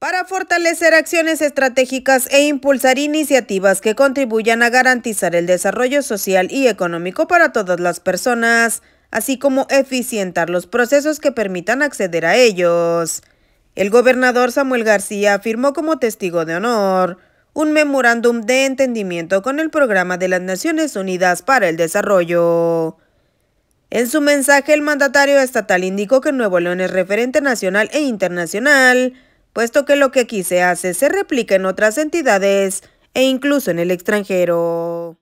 para fortalecer acciones estratégicas e impulsar iniciativas que contribuyan a garantizar el desarrollo social y económico para todas las personas, así como eficientar los procesos que permitan acceder a ellos. El gobernador Samuel García firmó como testigo de honor un memorándum de entendimiento con el Programa de las Naciones Unidas para el Desarrollo. En su mensaje, el mandatario estatal indicó que Nuevo León es referente nacional e internacional puesto que lo que aquí se hace se replica en otras entidades e incluso en el extranjero.